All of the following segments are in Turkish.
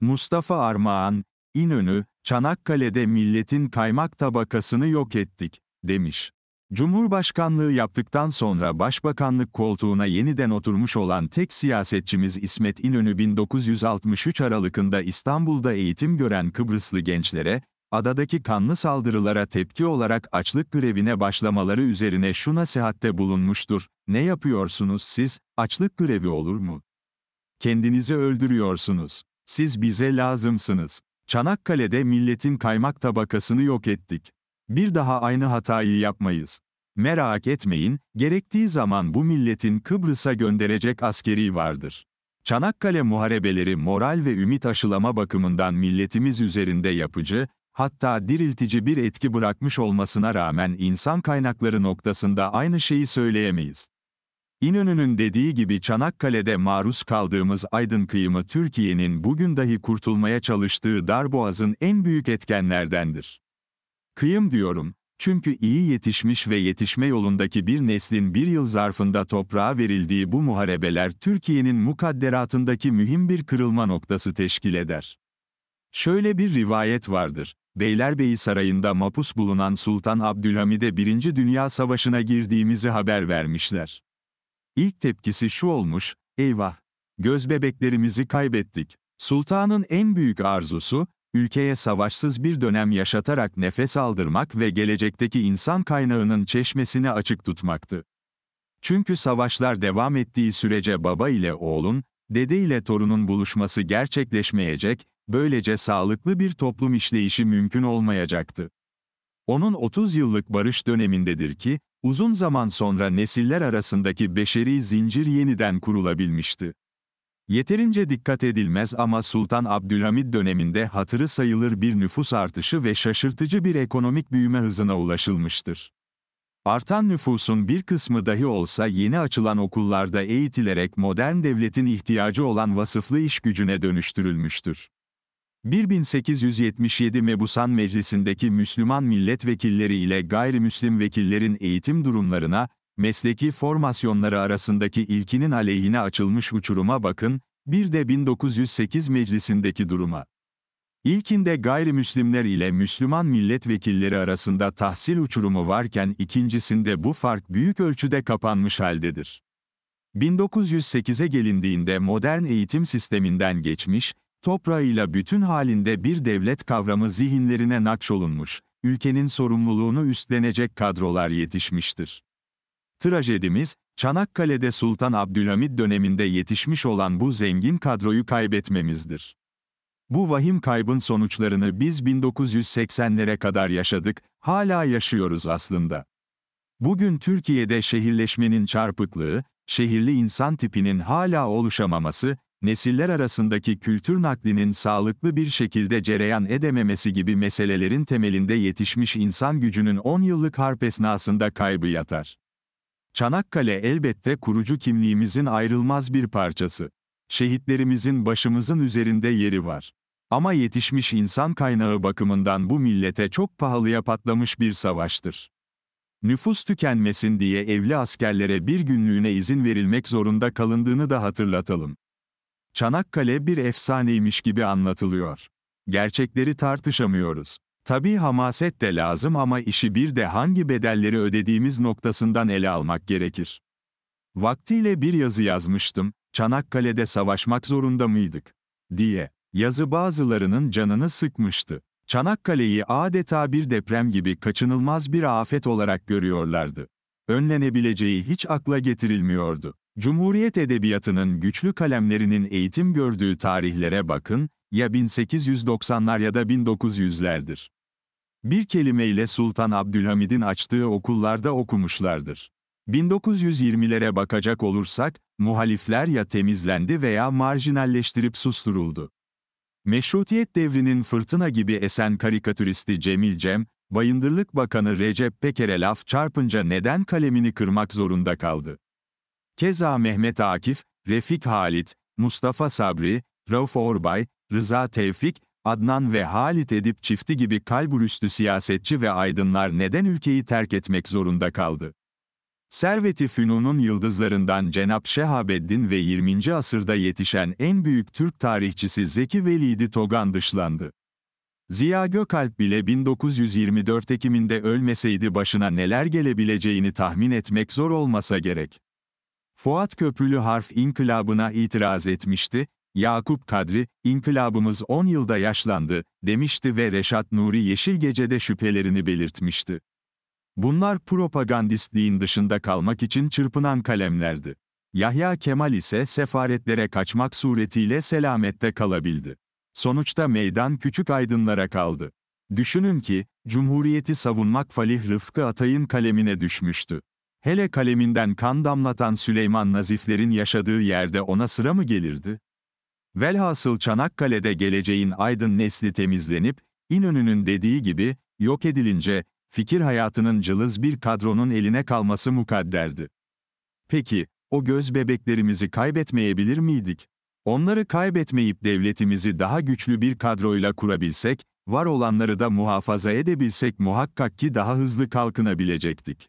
Mustafa Armağan, İnönü, Çanakkale'de milletin kaymak tabakasını yok ettik, demiş. Cumhurbaşkanlığı yaptıktan sonra başbakanlık koltuğuna yeniden oturmuş olan tek siyasetçimiz İsmet İnönü 1963 Aralık'ında İstanbul'da eğitim gören Kıbrıslı gençlere, adadaki kanlı saldırılara tepki olarak açlık grevine başlamaları üzerine şu nasihatte bulunmuştur, ne yapıyorsunuz siz, açlık grevi olur mu? Kendinizi öldürüyorsunuz. Siz bize lazımsınız. Çanakkale'de milletin kaymak tabakasını yok ettik. Bir daha aynı hatayı yapmayız. Merak etmeyin, gerektiği zaman bu milletin Kıbrıs'a gönderecek askeri vardır. Çanakkale muharebeleri moral ve ümit aşılama bakımından milletimiz üzerinde yapıcı, hatta diriltici bir etki bırakmış olmasına rağmen insan kaynakları noktasında aynı şeyi söyleyemeyiz. İnönü'nün dediği gibi Çanakkale'de maruz kaldığımız aydın kıyımı Türkiye'nin bugün dahi kurtulmaya çalıştığı darboğazın en büyük etkenlerdendir. Kıyım diyorum, çünkü iyi yetişmiş ve yetişme yolundaki bir neslin bir yıl zarfında toprağa verildiği bu muharebeler Türkiye'nin mukadderatındaki mühim bir kırılma noktası teşkil eder. Şöyle bir rivayet vardır. Beylerbeyi Sarayı'nda mapus bulunan Sultan Abdülhamid'e 1. Dünya Savaşı'na girdiğimizi haber vermişler. İlk tepkisi şu olmuş, eyvah, göz bebeklerimizi kaybettik. Sultanın en büyük arzusu, ülkeye savaşsız bir dönem yaşatarak nefes aldırmak ve gelecekteki insan kaynağının çeşmesini açık tutmaktı. Çünkü savaşlar devam ettiği sürece baba ile oğlun, dede ile torunun buluşması gerçekleşmeyecek, böylece sağlıklı bir toplum işleyişi mümkün olmayacaktı. Onun 30 yıllık barış dönemindedir ki, Uzun zaman sonra nesiller arasındaki beşeri zincir yeniden kurulabilmişti. Yeterince dikkat edilmez ama Sultan Abdülhamid döneminde hatırı sayılır bir nüfus artışı ve şaşırtıcı bir ekonomik büyüme hızına ulaşılmıştır. Artan nüfusun bir kısmı dahi olsa yeni açılan okullarda eğitilerek modern devletin ihtiyacı olan vasıflı iş gücüne dönüştürülmüştür. 1877 Mebusan Meclisi'ndeki Müslüman milletvekilleri ile gayrimüslim vekillerin eğitim durumlarına, mesleki formasyonları arasındaki ilkinin aleyhine açılmış uçuruma bakın, bir de 1908 meclisindeki duruma. İlkinde gayrimüslimler ile Müslüman milletvekilleri arasında tahsil uçurumu varken ikincisinde bu fark büyük ölçüde kapanmış haldedir. 1908'e gelindiğinde modern eğitim sisteminden geçmiş, toprağıyla bütün halinde bir devlet kavramı zihinlerine nakşolunmuş, ülkenin sorumluluğunu üstlenecek kadrolar yetişmiştir. Trajedimiz, Çanakkale'de Sultan Abdülhamit döneminde yetişmiş olan bu zengin kadroyu kaybetmemizdir. Bu vahim kaybın sonuçlarını biz 1980'lere kadar yaşadık, hala yaşıyoruz aslında. Bugün Türkiye'de şehirleşmenin çarpıklığı, şehirli insan tipinin hala oluşamaması, nesiller arasındaki kültür naklinin sağlıklı bir şekilde cereyan edememesi gibi meselelerin temelinde yetişmiş insan gücünün 10 yıllık harp esnasında kaybı yatar. Çanakkale elbette kurucu kimliğimizin ayrılmaz bir parçası. Şehitlerimizin başımızın üzerinde yeri var. Ama yetişmiş insan kaynağı bakımından bu millete çok pahalıya patlamış bir savaştır. Nüfus tükenmesin diye evli askerlere bir günlüğüne izin verilmek zorunda kalındığını da hatırlatalım. Çanakkale bir efsaneymiş gibi anlatılıyor. Gerçekleri tartışamıyoruz. Tabii hamaset de lazım ama işi bir de hangi bedelleri ödediğimiz noktasından ele almak gerekir. Vaktiyle bir yazı yazmıştım, Çanakkale'de savaşmak zorunda mıydık? diye. Yazı bazılarının canını sıkmıştı. Çanakkale'yi adeta bir deprem gibi kaçınılmaz bir afet olarak görüyorlardı. Önlenebileceği hiç akla getirilmiyordu. Cumhuriyet edebiyatının güçlü kalemlerinin eğitim gördüğü tarihlere bakın, ya 1890'lar ya da 1900'lerdir. Bir kelimeyle Sultan Abdülhamid'in açtığı okullarda okumuşlardır. 1920'lere bakacak olursak, muhalifler ya temizlendi veya marjinalleştirip susturuldu. Meşrutiyet devrinin fırtına gibi esen karikatüristi Cemil Cem, Bayındırlık Bakanı Recep Peker'e laf çarpınca neden kalemini kırmak zorunda kaldı? Keza Mehmet Akif, Refik Halit, Mustafa Sabri, Rauf Orbay, Rıza Tevfik, Adnan ve Halit Edip çifti gibi kalburüstü siyasetçi ve aydınlar neden ülkeyi terk etmek zorunda kaldı? Serveti Fünun'un yıldızlarından Cenap Şehabeddin ve 20. asırda yetişen en büyük Türk tarihçisi Zeki Velidi Togan dışlandı. Ziya Gökalp bile 1924 Ekim'inde ölmeseydi başına neler gelebileceğini tahmin etmek zor olmasa gerek. Fuat Köprülü harf inkılabına itiraz etmişti, Yakup Kadri, inkılabımız 10 yılda yaşlandı, demişti ve Reşat Nuri Yeşil Gece'de şüphelerini belirtmişti. Bunlar propagandistliğin dışında kalmak için çırpınan kalemlerdi. Yahya Kemal ise sefaretlere kaçmak suretiyle selamette kalabildi. Sonuçta meydan küçük aydınlara kaldı. Düşünün ki, Cumhuriyeti savunmak Falih Rıfkı Atay'ın kalemine düşmüştü. Hele kaleminden kan damlatan Süleyman Nazifler'in yaşadığı yerde ona sıra mı gelirdi? Velhasıl Çanakkale'de geleceğin aydın nesli temizlenip, İnönü'nün dediği gibi, yok edilince, fikir hayatının cılız bir kadronun eline kalması mukadderdi. Peki, o göz bebeklerimizi kaybetmeyebilir miydik? Onları kaybetmeyip devletimizi daha güçlü bir kadroyla kurabilsek, var olanları da muhafaza edebilsek muhakkak ki daha hızlı kalkınabilecektik.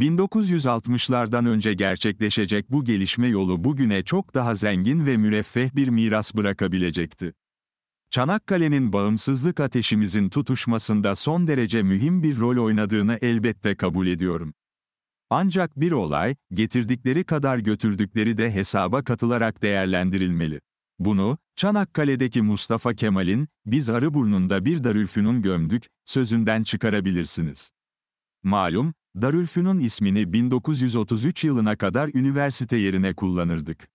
1960'lardan önce gerçekleşecek bu gelişme yolu bugüne çok daha zengin ve müreffeh bir miras bırakabilecekti. Çanakkale'nin bağımsızlık ateşimizin tutuşmasında son derece mühim bir rol oynadığını elbette kabul ediyorum. Ancak bir olay, getirdikleri kadar götürdükleri de hesaba katılarak değerlendirilmeli. Bunu, Çanakkale'deki Mustafa Kemal'in, biz burnunda bir darülfünun gömdük, sözünden çıkarabilirsiniz. Malum, Darülfünun ismini 1933 yılına kadar üniversite yerine kullanırdık.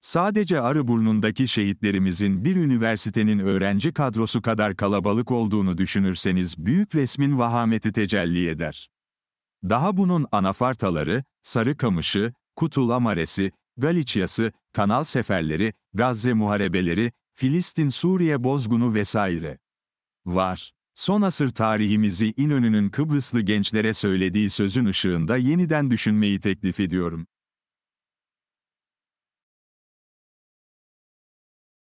Sadece Arıburnu'ndaki şehitlerimizin bir üniversitenin öğrenci kadrosu kadar kalabalık olduğunu düşünürseniz büyük resmin vahameti tecelli eder. Daha bunun anafartaları, Sarıkamış'ı, Kutulamaresi, Galiçyası, kanal seferleri, Gazze muharebeleri, Filistin-Suriye bozgunu vesaire var. Son asır tarihimizi İnönü'nün Kıbrıslı gençlere söylediği sözün ışığında yeniden düşünmeyi teklif ediyorum.